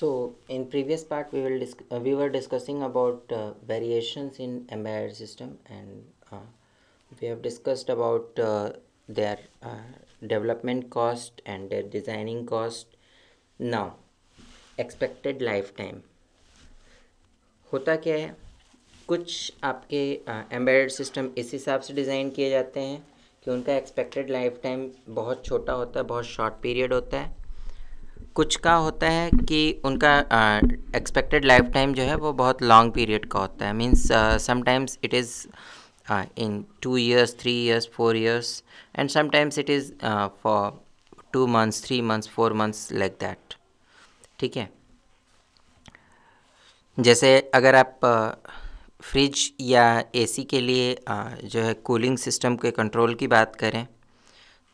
So in previous part we will uh, we were discussing about uh, variations in embedded system and uh, we have discussed about uh, their uh, development cost and their designing cost. Now expected lifetime होता क्या है कुछ आपके embed system इस हिसाब से design किए जाते हैं कि उनका एक्सपेक्टेड लाइफ टाइम बहुत छोटा होता है बहुत शॉर्ट पीरियड होता है कुछ का होता है कि उनका एक्सपेक्टेड लाइफ टाइम जो है वो बहुत लॉन्ग पीरियड का होता है means sometimes it is in two years three years four years and sometimes it is for two months three months four months like that ठीक है जैसे अगर आप फ्रिज या एसी के लिए जो है कूलिंग सिस्टम के कंट्रोल की बात करें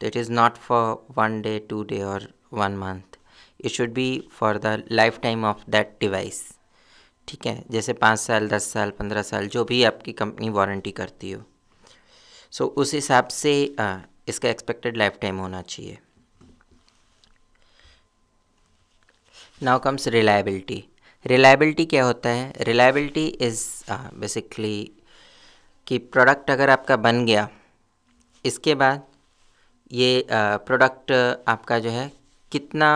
तो it is not for one day two day और one month it should be for the life time of that device ठीक है जैसे पाँच साल दस साल पंद्रह साल जो भी आपकी कंपनी वारंटी करती हो सो so, उस हिसाब से आ, इसका एक्सपेक्टेड लाइफ टाइम होना चाहिए नाउ कम्स रिलायबिलिटी रिलायबिलिटी क्या होता है रिलायबिलिटी इज़ बेसिकली कि प्रोडक्ट अगर आपका बन गया इसके बाद ये प्रोडक्ट आपका जो है कितना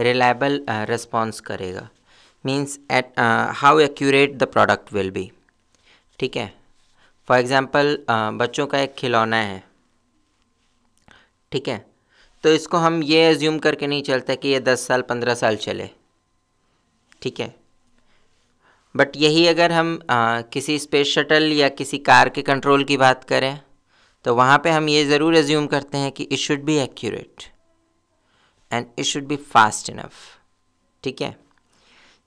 रिलायबल रिस्पॉन्स करेगा means at how accurate the product will be ठीक है फॉर एग्ज़ाम्पल uh, बच्चों का एक खिलौना है ठीक है तो इसको हम ये एज्यूम करके नहीं चलते कि ये दस साल पंद्रह साल चले ठीक है बट यही अगर हम आ, किसी स्पेस शटल या किसी कार के कंट्रोल की बात करें तो वहाँ पे हम ये ज़रूर रज्यूम करते हैं कि it should be accurate and it should be fast enough ठीक है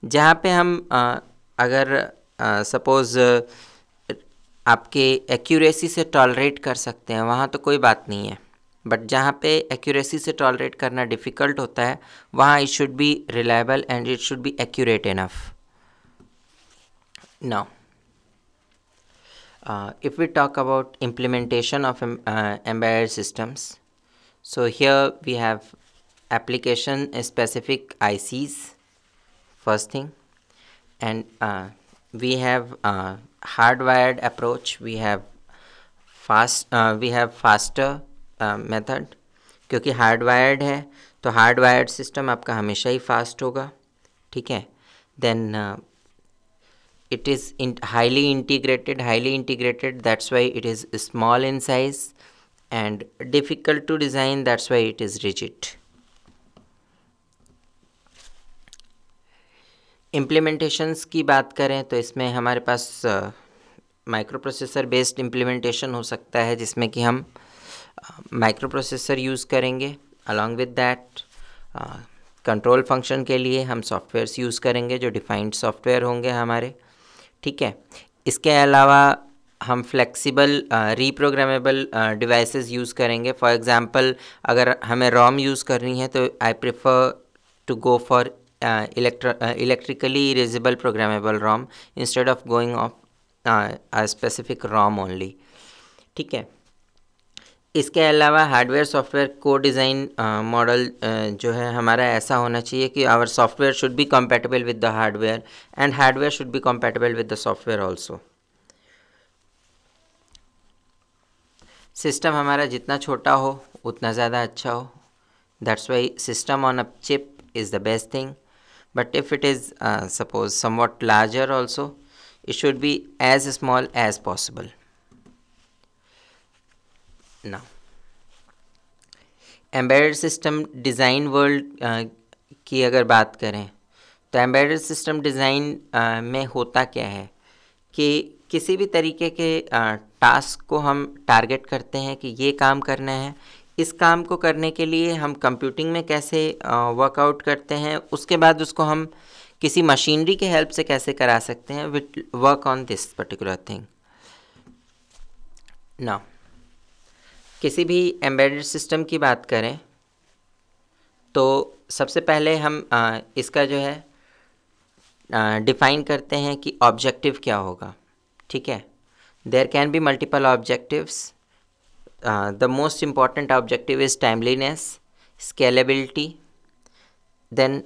जहाँ पे हम आ, अगर सपोज़ आपके एक्यूरेसी से टॉलरेट कर सकते हैं वहाँ तो कोई बात नहीं है बट जहाँ पे एक्यूरेसी से टॉलरेट करना डिफ़िकल्ट होता है वहाँ it should be reliable and it should be accurate enough now Uh, if we talk about implementation of um, uh, embedded systems, so here we have application specific ICs, first thing, and uh, we have uh, hardwired approach. We have fast, uh, we have faster uh, method, क्योंकि hardwired है, तो hardwired system आपका हमेशा ही fast होगा, ठीक है? Then it is in highly integrated highly integrated that's why it is small in size and difficult to design that's why it is rigid implementations की बात करें तो इसमें हमारे पास माइक्रो प्रोसेसर बेस्ड इम्प्लीमेंटेशन हो सकता है जिसमें कि हम माइक्रोप्रोसेसर प्रोसेसर यूज़ करेंगे along with that control function के लिए हम सॉफ्टवेयर्स यूज़ करेंगे जो डिफाइंड सॉफ्टवेयर होंगे हमारे ठीक है इसके अलावा हम फ्लेक्सिबल रीप्रोग्रामेबल डिवाइसेस यूज़ करेंगे फॉर एग्ज़ाम्पल अगर हमें रोम यूज़ करनी है तो I prefer to go for electrically erasable programmable ROM instead of going of uh, ROM only ठीक है इसके अलावा हार्डवेयर सॉफ्टवेयर को डिज़ाइन मॉडल जो है हमारा ऐसा होना चाहिए कि our software should be compatible with the hardware and hardware should be compatible with the software also system हमारा जितना छोटा हो उतना ज़्यादा अच्छा हो that's why system on a chip is the best thing but if it is suppose somewhat larger also it should be as small as possible now embedded system design world की अगर बात करें तो embedded system design में होता क्या है कि किसी भी तरीके के टास्क uh, को हम टारगेट करते हैं कि ये काम करना है इस काम को करने के लिए हम कंप्यूटिंग में कैसे वर्कआउट uh, करते हैं उसके बाद उसको हम किसी मशीनरी के हेल्प से कैसे करा सकते हैं with work on this particular thing now किसी भी एम्बेडेड सिस्टम की बात करें तो सबसे पहले हम आ, इसका जो है डिफ़ाइन करते हैं कि ऑब्जेक्टिव क्या होगा ठीक है there can be multiple objectives the most important objective is timeliness scalability then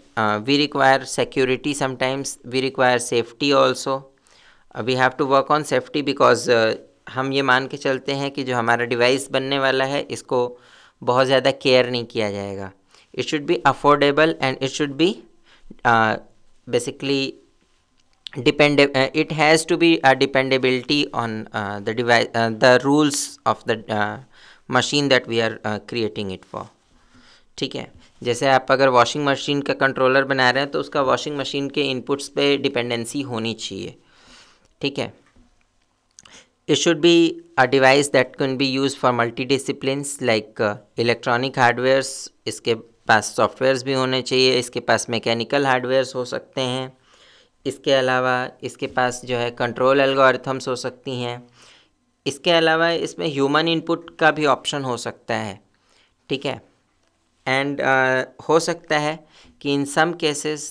we require security sometimes we require safety also we have to work on safety because हम ये मान के चलते हैं कि जो हमारा डिवाइस बनने वाला है इसको बहुत ज़्यादा केयर नहीं किया जाएगा it should be affordable and it should be basically depend it has to be dependability on the device the rules of the machine that we are creating it for ठीक है जैसे आप अगर वॉशिंग मशीन का controller बना रहे हैं तो उसका वॉशिंग मशीन के इनपुट्स पे डिपेंडेंसी होनी चाहिए ठीक है It should be a device that can be used for multidisciplines like electronic uh, hardwares इसके पास सॉफ्टवेयर्स भी होने चाहिए इसके पास मैकेनिकल हार्डवेयर्स हो सकते हैं इसके अलावा इसके पास जो है कंट्रोल एल्गोरिथम्स हो सकती हैं इसके अलावा इसमें ह्यूमन इनपुट का भी ऑप्शन हो सकता है ठीक है एंड uh, हो सकता है कि in some cases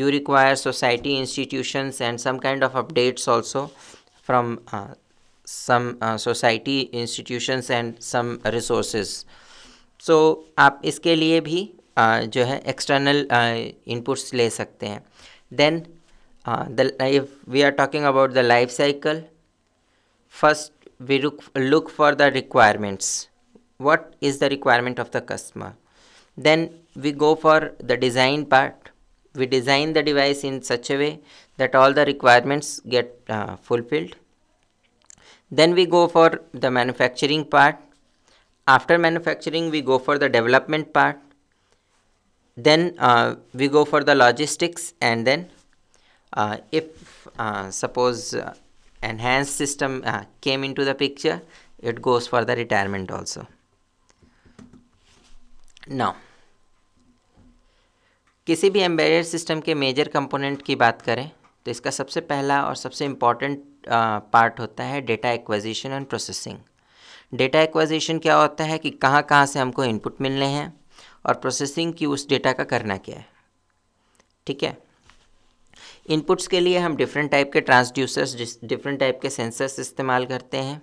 you require society institutions and some kind of updates also from uh, some uh, society institutions and some resources so, आप इसके लिए भी uh, जो है external uh, inputs ले सकते हैं then uh, the if we are talking about the life cycle first we look, look for the requirements what is the requirement of the customer then we go for the design part we design the device in such a way that all the requirements get uh, fulfilled. Then we go for the manufacturing part. After manufacturing, we go for the development part. Then uh, we go for the logistics and then uh, if uh, suppose uh, enhanced system uh, came into the picture, it goes for the retirement also. Now, किसी भी embedded system के major component की बात करें तो इसका सबसे पहला और सबसे इम्पॉर्टेंट पार्ट होता है data acquisition and processing data acquisition क्या होता है कि कहाँ कहाँ से हमको इनपुट मिलने हैं और प्रोसेसिंग की उस डेटा का करना क्या है ठीक है इनपुट्स के लिए हम डिफरेंट टाइप के ट्रांसड्यूसर्स डिफरेंट टाइप के सेंसर्स इस्तेमाल करते हैं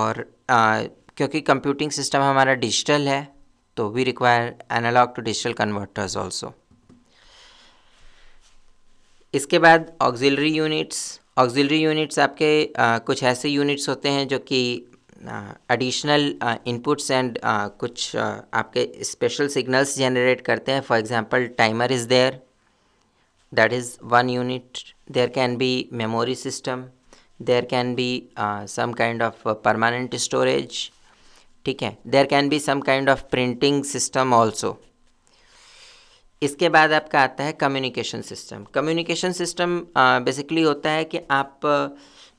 और आ, क्योंकि कंप्यूटिंग सिस्टम हमारा डिजिटल है तो we require analog to digital converters also इसके बाद ऑक्सिलरी यूनिट्स ऑक्सिलरी यूनिट्स आपके आ, कुछ ऐसे यूनिट्स होते हैं जो कि एडिशनल इनपुट्स एंड कुछ आ, आपके स्पेशल सिग्नल्स जनरेट करते हैं for example timer is there that is one unit there can be memory system there can be some kind of permanent storage ठीक है there can be some kind of printing system also इसके बाद आपका आता है communication system communication system basically होता है कि आप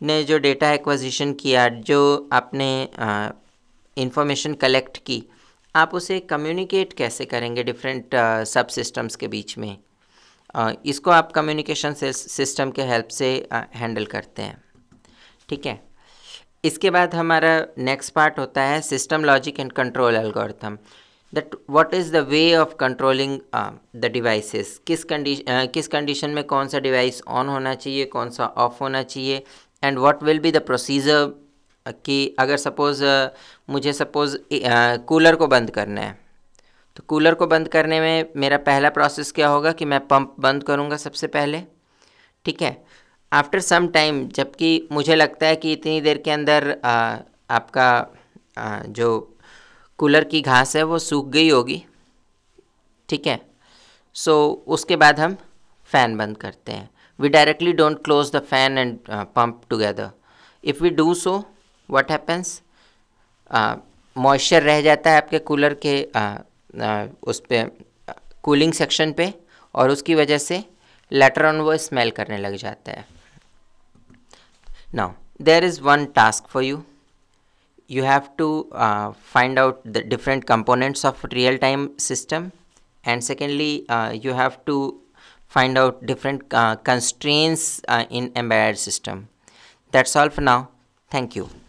ने जो डेटा एक्वाजिशन किया जो आपने इंफॉर्मेशन कलेक्ट की आप उसे कम्युनिकेट कैसे करेंगे डिफरेंट सब सिस्टम्स के बीच में uh, इसको आप कम्युनिकेशन सिस्टम के हेल्प से हैंडल करते हैं ठीक है इसके बाद हमारा नेक्स्ट पार्ट होता है system logic and control algorithm that what is the way of controlling the the uh, किस कंडीशन uh, किस कंडीशन में कौन सा डिवाइस ऑन होना चाहिए कौन सा ऑफ होना चाहिए and what will be the procedure कि अगर सपोज़ uh, मुझे सपोज़ कूलर uh, को बंद करना है तो कूलर को बंद करने में मेरा पहला प्रोसेस क्या होगा कि मैं पंप बंद करूँगा सबसे पहले ठीक है आफ्टर सम टाइम जबकि मुझे लगता है कि इतनी देर के अंदर आ, uh, आपका आ, जो कूलर की घास है वो सूख गई होगी ठीक है सो so, उसके बाद हम फ़ैन बंद करते हैं we directly don't close the fan and pump together if we do so what happens moisture रह जाता है आपके कूलर के uh, uh, उस पर कूलिंग सेक्शन पे और उसकी वजह से लेटर ऑन वो स्मेल करने लग जाता है now there is one task for you you have to uh, find out the different components of real-time system and secondly uh, you have to find out different uh, constraints uh, in embedded system that's all for now thank you